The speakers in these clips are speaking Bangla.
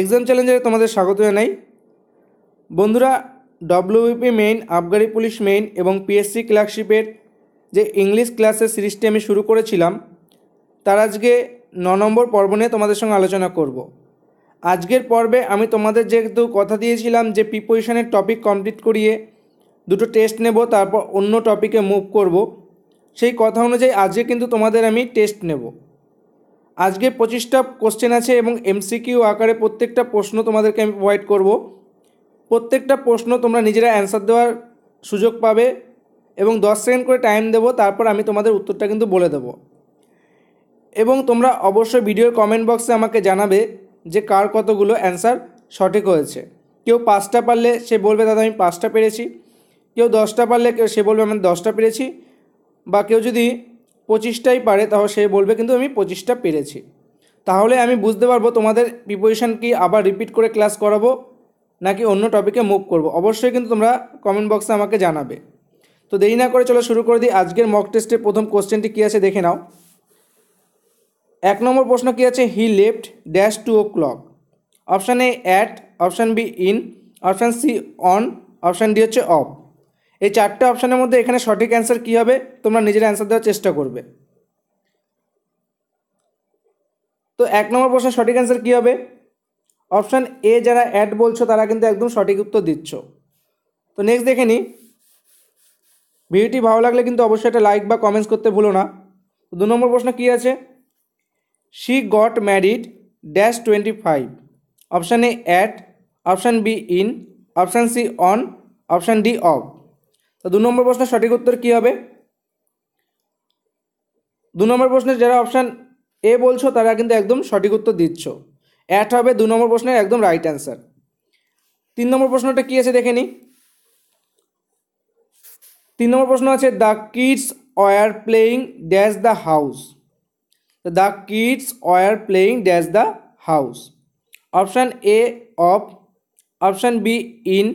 এক্সাম চ্যালেঞ্জারে তোমাদের স্বাগত জানাই বন্ধুরা ডব্লিউপি মেইন আবগারি পুলিশ মেইন এবং পিএসসি ক্লার্কশিপের যে ইংলিশ ক্লাসের সিরিজটি আমি শুরু করেছিলাম তার আজকে ন নম্বর পর্ব নিয়ে তোমাদের সঙ্গে আলোচনা করব আজকের পর্বে আমি তোমাদের যেহেতু কথা দিয়েছিলাম যে প্রিপোজিশনের টপিক কমপ্লিট করিয়ে দুটো টেস্ট নেব তারপর অন্য টপিকে মুভ করব সেই কথা অনুযায়ী আজকে কিন্তু তোমাদের আমি টেস্ট নেবো আজকে পঁচিশটা কোশ্চেন আছে এবং এমসিকিউ আকারে প্রত্যেকটা প্রশ্ন তোমাদেরকে আমি প্রোভাইড করব প্রত্যেকটা প্রশ্ন তোমরা নিজেরা অ্যান্সার দেওয়ার সুযোগ পাবে এবং দশ সেকেন্ড করে টাইম দেবো তারপর আমি তোমাদের উত্তরটা কিন্তু বলে দেবো এবং তোমরা অবশ্যই ভিডিওর কমেন্ট বক্সে আমাকে জানাবে যে কার কতগুলো অ্যান্সার সঠিক হয়েছে কেউ পাঁচটা পারলে সে বলবে দাদা আমি পাঁচটা পেরেছি কেউ দশটা পারলে কেউ সে বলবে আমি দশটা পেরেছি বা কেউ যদি পঁচিশটাই পারে তাহলে সে বলবে কিন্তু আমি পঁচিশটা পেরেছি তাহলে আমি বুঝতে পারবো তোমাদের প্রিপোজিশন কি আবার রিপিট করে ক্লাস করাবো নাকি অন্য টপিকে মুভ করব অবশ্যই কিন্তু তোমরা কমেন্ট বক্সে আমাকে জানাবে তো দেরি না করে চলো শুরু করে দিই আজকের মক টেস্টের প্রথম কোশ্চেনটি কী আছে দেখে নাও এক নম্বর প্রশ্ন কী আছে he left dash two o'clock option A at option B in option C on option D হচ্ছে অফ এই চারটে অপশানের মধ্যে এখানে সঠিক অ্যান্সার কী হবে তোমরা নিজের অ্যান্সার দেওয়ার চেষ্টা করবে তো এক নম্বর প্রশ্নের সঠিক অ্যান্সার কী হবে অপশান এ যারা অ্যাড বলছো তারা কিন্তু একদম সঠিক উত্তর দিচ্ছ তো নেক্সট দেখে নিই ভিডিওটি ভালো লাগলে কিন্তু অবশ্যই একটা লাইক বা কমেন্টস করতে ভুলো না দু নম্বর প্রশ্ন কী আছে she got married dash twenty five option A at option B in option C on option D of তো দু নম্বর প্রশ্নের সঠিক উত্তর কী হবে দু নম্বর প্রশ্নের যারা অপশান এ বলছো তারা কিন্তু একদম সঠিক উত্তর দিচ্ছ অ্যাট হবে দু নম্বর প্রশ্নের একদম রাইট অ্যান্সার তিন নম্বর প্রশ্নটা কী আছে দেখে নিই তিন নম্বর প্রশ্ন আছে the kids were playing dash the house the kids were playing dash the house option A of option B in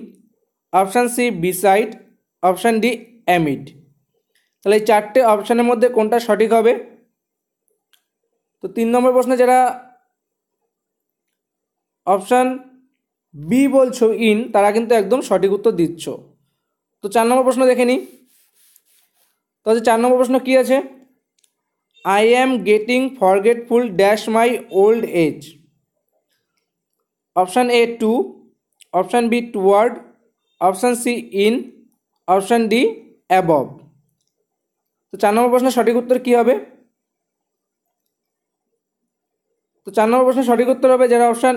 option C beside option D amid তাহলে এই চারটে অপশানের মধ্যে কোনটা সঠিক হবে তো তিন নম্বর প্রশ্নে যারা অপশান বি বলছো ইন তারা কিন্তু একদম সঠিক উত্তর দিচ্ছ তো চার নম্বর প্রশ্ন দেখে নিই তো চার নম্বর প্রশ্ন কী আছে I am getting forgetful dash my old age option A to option B toward option C in option D above তো চার নম্বর প্রশ্নের সঠিক উত্তর কী হবে তো চার নম্বর প্রশ্নের সঠিক উত্তর হবে যারা অপশান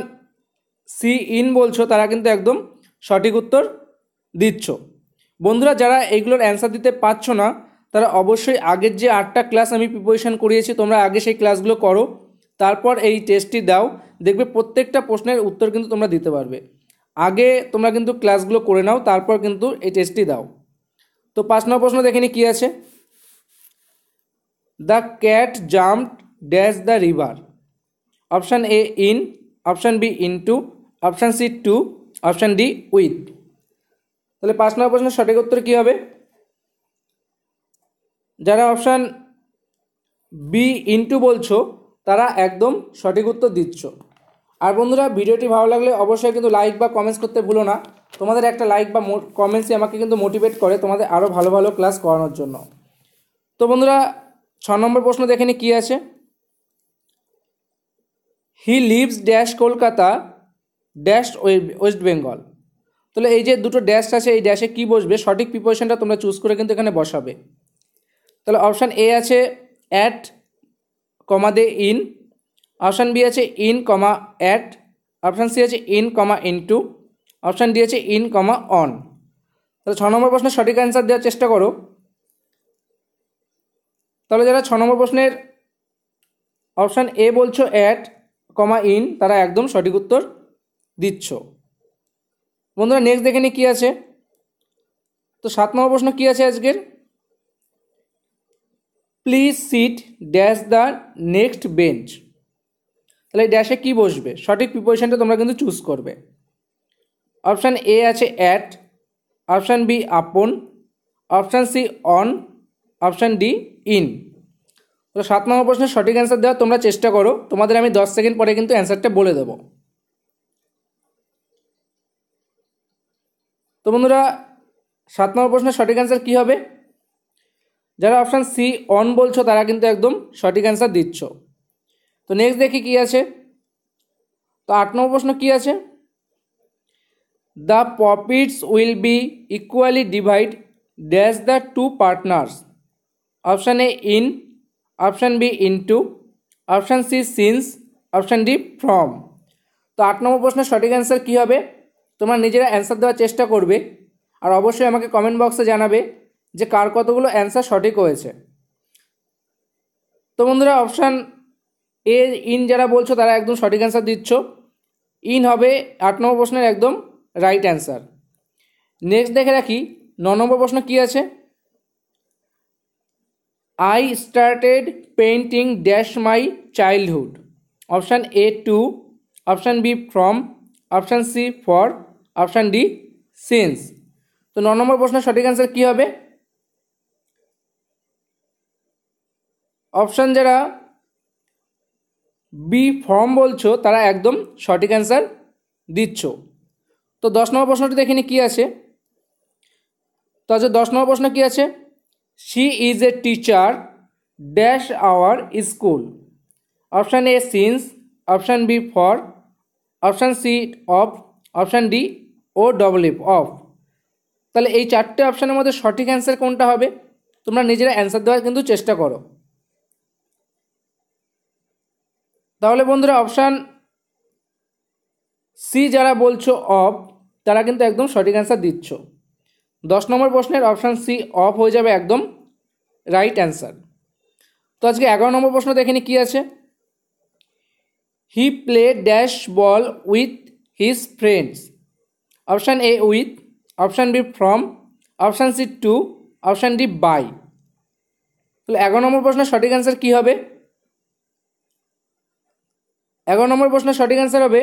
সি ইন বলছো তারা কিন্তু একদম সঠিক উত্তর দিচ্ছ বন্ধুরা যারা এইগুলোর অ্যান্সার দিতে পারছো না তারা অবশ্যই আগের যে আটটা ক্লাস আমি প্রিপারেশান করিয়েছি তোমরা আগে সেই ক্লাসগুলো করো তারপর এই টেস্টটি দাও দেখবে প্রত্যেকটা প্রশ্নের উত্তর কিন্তু তোমরা দিতে পারবে আগে তোমরা কিন্তু ক্লাসগুলো করে নাও তারপর কিন্তু এই টেস্টটি দাও তো পাঁচ নম্বর প্রশ্ন দেখেনি কি আছে the cat jumped dash the river option A in option B in two option C to option D with তাহলে পাঁচ নম্বর প্রশ্নের সঠিক উত্তর কী হবে যারা অপশান বি ইনটু বলছো তারা একদম সঠিক উত্তর দিচ্ছ আর বন্ধুরা ভিডিওটি ভালো লাগলে অবশ্যই কিন্তু লাইক বা কমেন্টস করতে ভুলো না তোমাদের একটা লাইক বা কমেন্টসই আমাকে কিন্তু মোটিভেট করে তোমাদের আরও ভালো ভালো ক্লাস করানোর জন্য তো বন্ধুরা ছ নম্বর প্রশ্ন দেখে নি কী আছে he lives dash Kolkata dash West Bengal তাহলে এই যে দুটো ড্যাশ আছে এই ড্যাশে কী বসবে সঠিক প্রিপারেশনটা তোমরা চুজ করে কিন্তু এখানে বসাবে তাহলে অপশান এ আছে অ্যাট কমা দে ইন অপশান বি আছে in comma at option C আছে in comma in two option দিয়েছে ইন কমা অন তাহলে ছ নম্বর প্রশ্নের সঠিক অ্যান্সার দেওয়ার চেষ্টা করো তাহলে যারা ছ নম্বর প্রশ্নের অপশান এ বলছো অ্যাট কমা ইন তারা একদম সঠিক উত্তর দিচ্ছ বন্ধুরা নেক্সট দেখে নি কী আছে তো সাত নম্বর প্রশ্ন কী আছে আজকের please sit dash the next bench তাহলে ড্যাশে কী বসবে সঠিক প্রিপারেশনটা তোমরা কিন্তু চুজ করবে অপশান এ আছে at option B upon option C on option D in তো সাত নম্বর প্রশ্নের সঠিক অ্যান্সার দেওয়া তোমরা চেষ্টা করো তোমাদের আমি দশ সেকেন্ড পরে কিন্তু অ্যান্সারটা বলে দেবো তো বন্ধুরা সাত নম্বর প্রশ্নের সঠিক অ্যান্সার কী হবে যারা অপশান সি অন বলছো তারা কিন্তু একদম সঠিক অ্যান্সার দিচ্ছ তো নেক্সট দেখি কী আছে তো আট নম্বর প্রশ্ন কী আছে the profits will be equally divide dash the two partners option A in option B in two option C since option D from তো আট নম্বর প্রশ্নের সঠিক অ্যান্সার কী হবে তোমার নিজেরা অ্যান্সার দেওয়ার চেষ্টা করবে আর অবশ্যই আমাকে কমেন্ট বক্সে জানাবে যে কার কতগুলো অ্যান্সার সঠিক হয়েছে তো বন্ধুরা অপশান এ ইন যারা বলছো তারা একদম সঠিক অ্যান্সার দিচ্ছ ইন হবে আট নম্বর প্রশ্নের একদম রাইট অ্যান্সার নেক্সট দেখে রাখি ন নম্বর প্রশ্ন কী আছে I started painting dash my childhood option A to option B from option C for option D since তো ন নম্বর প্রশ্নের সঠিক অ্যান্সার কী হবে অপশান যারা বি ফর্ম বলছো তারা একদম সঠিক অ্যান্সার দিচ্ছ তো দশ নম্বর দেখে নি কী আছে তো আচ্ছা দশ নম্বর প্রশ্ন কী আছে she is a teacher dash our school option A since option B for option C of option D O double F তাহলে এই চারটে অপশানের মধ্যে সঠিক অ্যান্সার কোনটা হবে তোমরা নিজেরা অ্যান্সার দেওয়ার কিন্তু চেষ্টা করো তাহলে বন্ধুরা অপশান সি যারা বলছো অফ তারা কিন্তু একদম সঠিক অ্যান্সার দিচ্ছ দশ নম্বর প্রশ্নের অপশান সি অফ হয়ে যাবে একদম রাইট অ্যান্সার তো আজকে এগারো নম্বর প্রশ্ন দেখেনি কি কী আছে he play dash ball with his friends option A with option B from option C to option D by তাহলে এগারো নম্বর প্রশ্নের সঠিক অ্যান্সার কী হবে এগারো নম্বর প্রশ্নের সঠিক অ্যান্সার হবে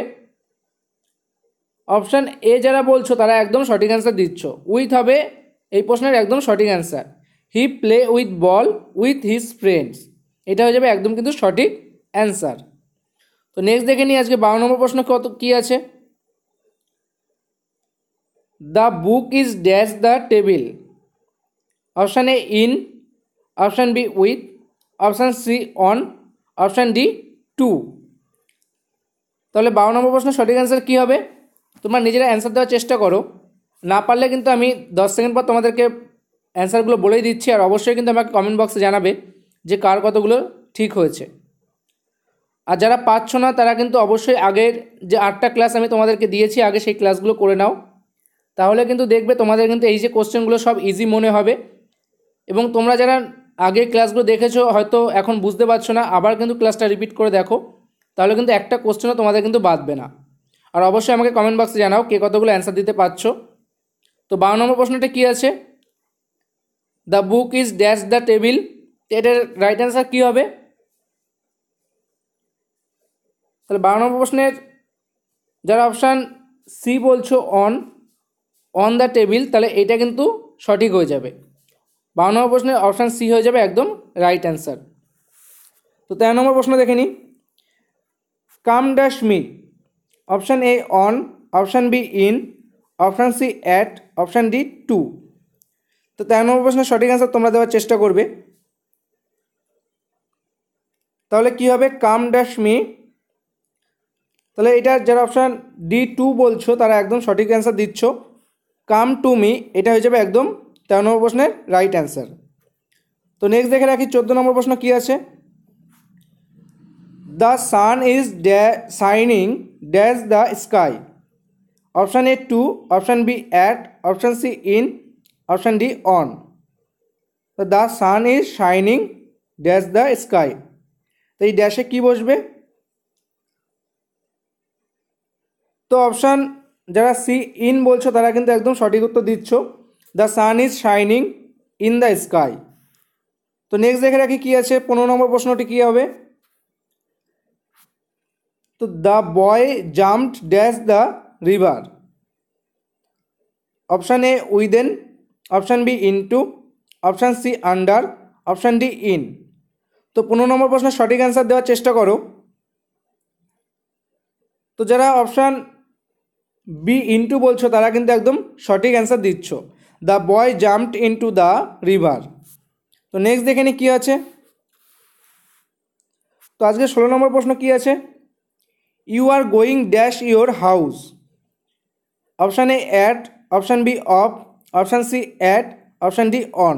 অপশান এ যারা বলছো তারা একদম সঠিক অ্যান্সার দিচ্ছ উইথ হবে এই প্রশ্নের একদম সঠিক answer he play with ball with his friends এটা হয়ে যাবে একদম কিন্তু সঠিক অ্যান্সার তো নেক্সট দেখে নিই আজকে বারো নম্বর প্রশ্ন কত কী আছে the book is dash the table option A in option B with option C on option D to তাহলে বারো নম্বর প্রশ্ন সঠিক অ্যান্সার কী হবে তোমরা নিজেরা অ্যান্সার দেওয়ার চেষ্টা করো না পারলে কিন্তু আমি দশ সেকেন্ড পর তোমাদেরকে অ্যান্সারগুলো বলেই দিচ্ছি আর অবশ্যই কিন্তু আমাকে কমেন্ট বক্সে জানাবে যে কার কতগুলো ঠিক হয়েছে আর যারা পাচ্ছ না তারা কিন্তু অবশ্যই আগের যে আটটা ক্লাস আমি তোমাদেরকে দিয়েছি আগে সেই ক্লাসগুলো করে নাও তাহলে কিন্তু দেখবে তোমাদের কিন্তু এই যে কোশ্চেনগুলো সব ইজি মনে হবে এবং তোমরা যারা আগের ক্লাসগুলো দেখেছো হয়তো এখন বুঝতে পারছো না আবার কিন্তু ক্লাসটা রিপিট করে দেখো তাহলে কিন্তু একটা কোশ্চেনও তোমাদের কিন্তু বাঁধবে না আর অবশ্যই আমাকে কমেন্ট বক্সে জানাও কে কতগুলো অ্যান্সার দিতে পারছো তো বারো নম্বর প্রশ্নটা কী আছে the book is dash the table এটার রাইট অ্যান্সার কী হবে তাহলে বারো নম্বর প্রশ্নের যারা অপশান সি বলছো অন অন দ্য টেবিল তাহলে এটা কিন্তু সঠিক হয়ে যাবে বারো নম্বর প্রশ্নের অপশান সি হয়ে যাবে একদম রাইট অ্যান্সার তো তেরো নম্বর প্রশ্ন দেখে নিই come dash me option A on option B in option C at option D to তো তেরো নম্বর প্রশ্নের সঠিক অ্যান্সার তোমরা দেওয়ার চেষ্টা করবে তাহলে কি হবে কাম ড্যাশ মি তাহলে এটা যারা অপশান ডি টু বলছো তারা একদম সঠিক অ্যান্সার দিচ্ছ কাম টু মি এটা হয়ে যাবে একদম তেরো নম্বর প্রশ্নের রাইট অ্যান্সার তো নেক্সট দেখে রাখি চোদ্দো নম্বর প্রশ্ন কী আছে দ্য সান ইজ ড্যা shining dash the sky option A to option B at option C in option D on the sun is shining dash the sky তো এই ড্যাশে কী বসবে তো অপশান যারা সি ইন বলছো তারা কিন্তু একদম সঠিক উত্তর দিচ্ছ the sun is shining in the sky তো নেক্সট দেখে রাখি কী আছে পনেরো নম্বর প্রশ্নটি কী হবে তো the boy jumped dash the river option A within option B into option C under option D in তো পনেরো নম্বর প্রশ্নের সঠিক অ্যান্সার দেওয়ার চেষ্টা করো তো যারা অপশান বি ইনটু বলছো তারা কিন্তু একদম সঠিক অ্যান্সার দিচ্ছ the boy jumped into the river তো নেক্সট দেখে নি কী আছে তো আজকে ষোলো নম্বর প্রশ্ন কী আছে you are going dash your house option A at option B of option C at option D on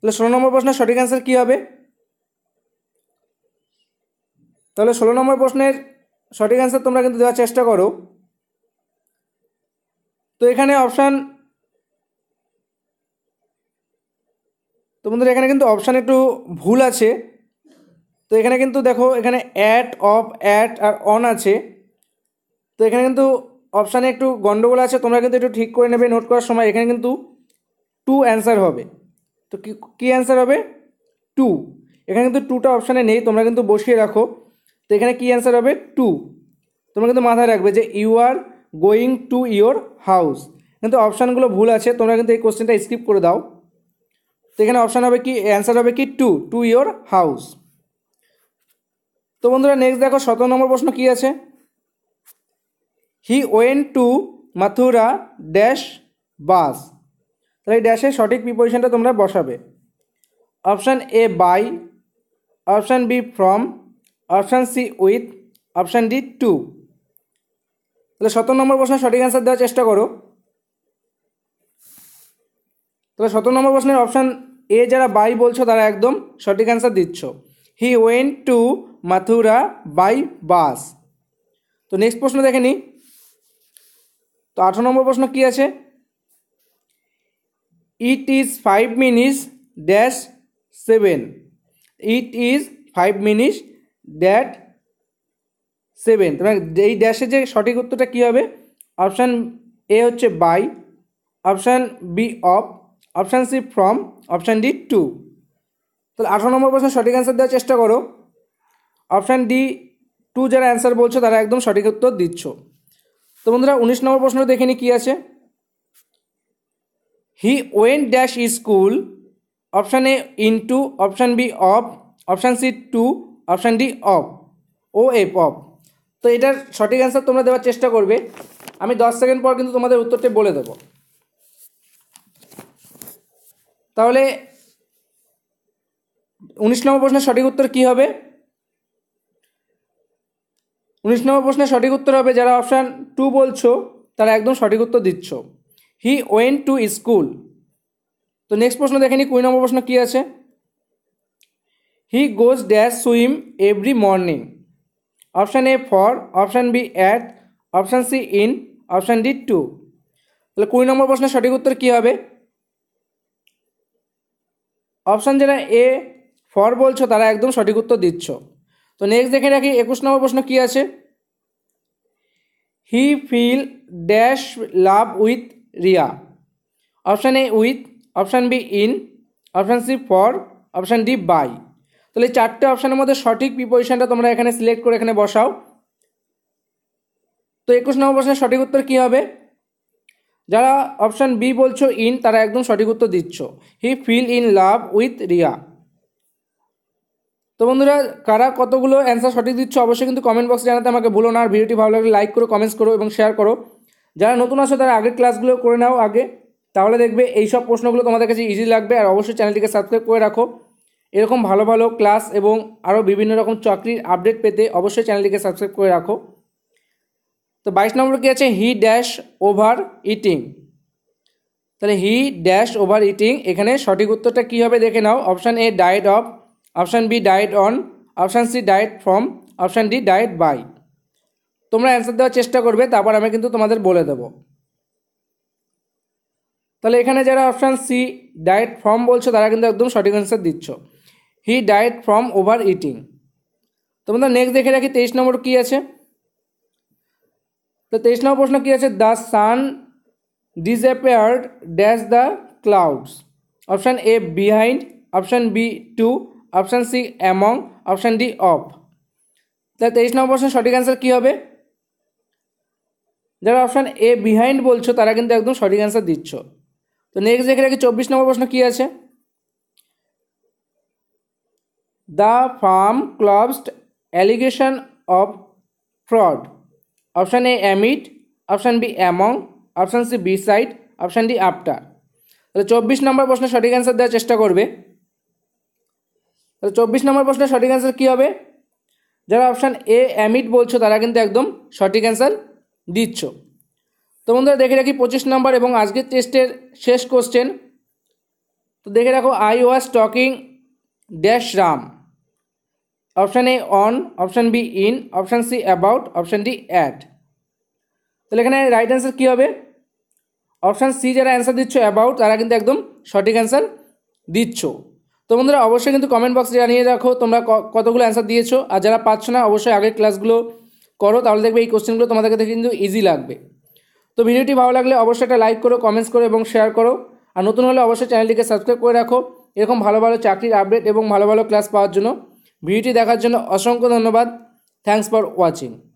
তাহলে ষোলো নম্বর প্রশ্নের সঠিক অ্যান্সার কী হবে তাহলে ষোলো নম্বর প্রশ্নের সঠিক অ্যান্সার তোমরা কিন্তু দেওয়ার চেষ্টা করো তো এখানে অপশান তোমাদের এখানে কিন্তু অপশান একটু ভুল আছে তো এখানে কিন্তু দেখো এখানে অ্যাট অফ অ্যাট আর অন আছে তো এখানে কিন্তু অপশানে একটু গণ্ডগোল আছে তোমরা কিন্তু একটু ঠিক করে নেবে নোট করার সময় এখানে কিন্তু টু অ্যান্সার হবে তো কী অ্যান্সার হবে টু এখানে কিন্তু টুটা অপশানে নেই তোমরা কিন্তু বসিয়ে রাখো তো এখানে কী অ্যান্সার হবে টু তোমরা কিন্তু মাথায় রাখবে যে you are going to your house কিন্তু অপশানগুলো ভুল আছে তোমরা কিন্তু এই কোশ্চেনটা স্কিপ করে দাও তো এখানে অপশান হবে কি অ্যান্সার হবে কি টু টু ইয়োর হাউস তো বন্ধুরা নেক্সট দেখো সতেরো নম্বর প্রশ্ন কি আছে he went to Mathura dash bus তাহলে এই ড্যাশের সঠিক প্রিপারেশনটা তোমরা বসাবে option A by option B from option C with option D to তাহলে সতেরো নম্বর প্রশ্নের সঠিক অ্যান্সার দেওয়ার চেষ্টা করো তাহলে সতেরো নম্বর প্রশ্নের অপশান এ যারা বাই বলছো তারা একদম সঠিক অ্যান্সার দিচ্ছ he went to Mathura by bus তো নেক্সট প্রশ্ন দেখে নি তো আঠারো নম্বর প্রশ্ন কী আছে it is five minutes dash seven it is five minutes that seven তোমার এই ড্যাশের যে সঠিক উত্তরটা কী হবে অপশান এ হচ্ছে by option B of option C from option D to তাহলে আঠারো নম্বর প্রশ্নের সঠিক অ্যান্সার দেওয়ার চেষ্টা করো অপশান ডি টু যারা অ্যান্সার বলছো তারা একদম সঠিক উত্তর দিচ্ছ তো বন্ধুরা উনিশ নম্বর প্রশ্ন দেখে নি কী আছে হি ওয়েন ড্যাশ ই school option A in two option B of option C to option D of O F of তো এটার সঠিক অ্যান্সার তোমরা দেওয়ার চেষ্টা করবে আমি দশ সেকেন্ড পর কিন্তু তোমাদের উত্তরটি বলে দেবো তাহলে উনিশ নম্বর প্রশ্নের সঠিক উত্তর কী হবে উনিশ নম্বর প্রশ্নের সঠিক উত্তর হবে যারা অপশান টু বলছো তারা একদম সঠিক উত্তর দিচ্ছ হি ওয়েন টু স্কুল তো নেক্সট প্রশ্ন দেখেনি কুড়ি নম্বর প্রশ্ন কী আছে he goes dash swim every morning option A for option B at option C in option D to তাহলে কুড়ি নম্বর প্রশ্নের সঠিক উত্তর কী হবে অপশান যেটা এ ফর বলছো তারা একদম সঠিক উত্তর দিচ্ছ তো নেক্সট দেখে রাখি একুশ নম্বর প্রশ্ন কী আছে he fell dash love with Riya option A with option B in option C for option D by তাহলে চারটে অপশানের মধ্যে সঠিক প্রিপোজিশনটা তোমরা এখানে সিলেক্ট করে এখানে বসাও তো একুশ নম্বর প্রশ্নের সঠিক উত্তর কী হবে যারা অপশান বি বলছো ইন তারা একদম সঠিক উত্তর দিচ্ছ he fell in love with Riya তো বন্ধুরা কারা কতগুলো অ্যান্সার সঠিক দিচ্ছ অবশ্যই কিন্তু কমেন্ট বক্সে জানাতে আমাকে ভুলো না আর ভিডিওটি ভালো লাগলে লাইক করো কমেন্টস করো এবং শেয়ার করো যারা নতুন আসো তারা আগের ক্লাসগুলো করে নাও আগে তাহলে দেখবে এই সব প্রশ্নগুলো তোমাদের কাছে ইজি লাগবে আর অবশ্যই চ্যানেলটিকে সাবস্ক্রাইব করে রাখো এরকম ভালো ভালো ক্লাস এবং আরও বিভিন্ন রকম চাকরির আপডেট পেতে অবশ্যই চ্যানেলটিকে সাবস্ক্রাইব করে রাখো তো বাইশ নম্বর কী আছে হি ড্যাশ ওভার ইটিং তাহলে হি ড্যাশ ওভার ইটিং এখানে সঠিক উত্তরটা কী হবে দেখে নাও option A died of option B died on option C died from option D died by তোমরা অ্যান্সার দেওয়ার চেষ্টা করবে তারপর আমি কিন্তু তোমাদের বলে দেব তাহলে এখানে যারা অপশান সি ডায়েট ফ্রম বলছো তারা কিন্তু একদম সঠিক অ্যান্সার দিচ্ছ he died from overeating তোমরা নেক্সট দেখে রাখি তেইশ নম্বর কী আছে তো তেইশ নম্বর প্রশ্ন কী আছে the sun disappeared dash the clouds option A behind option B to option C among option D of তাহলে তেইশ নম্বর প্রশ্নের সঠিক অ্যান্সার কী হবে যারা অপশান এ বিহাইন্ড বলছো তারা কিন্তু একদম সঠিক অ্যান্সার দিচ্ছ তো নেক্সট দেখে রাখি চব্বিশ নম্বর প্রশ্ন কী আছে the firm clubbed allegation of fraud option A amid option B among option C beside option D after তাহলে চব্বিশ নম্বর প্রশ্নের সঠিক অ্যান্সার দেওয়ার চেষ্টা করবে তাহলে চব্বিশ নম্বর প্রশ্নের সঠিক অ্যান্সার কী হবে যারা অপশান এ অ্যামিড বলছো তারা কিন্তু একদম সঠিক অ্যান্সার দিচ্ছ তো বন্ধুরা দেখে রাখি পঁচিশ নম্বর এবং আজকের টেস্টের শেষ কোশ্চেন তো দেখে রাখো I was talking dash Ram option A on option B in option C about option D at তাহলে এখানে রাইট অ্যান্সার কী হবে অপশান সি যারা অ্যান্সার দিচ্ছ অ্যাবাউট তারা কিন্তু একদম সঠিক অ্যান্সার দিচ্ছ তো বন্ধুরা অবশ্যই কিন্তু কমেন্ট বক্সে জানিয়ে রাখো তোমরা কতগুলো অ্যান্সার দিয়েছো আর যারা পাচ্ছ না অবশ্যই আগের ক্লাসগুলো করো তাহলে দেখবে এই কোশ্চেনগুলো তোমাদের কাছে কিন্তু ইজি লাগবে তো ভিডিওটি ভালো লাগলে অবশ্যই একটা লাইক করো কমেন্টস করো এবং শেয়ার করো আর নতুন হলে অবশ্যই চ্যানেলটিকে সাবস্ক্রাইব করে রাখো এরকম ভালো ভালো চাকরির আপডেট এবং ভালো ভালো ক্লাস পাওয়ার জন্য ভিডিওটি দেখার জন্য অসংখ্য ধন্যবাদ থ্যাংকস ফর ওয়াচিং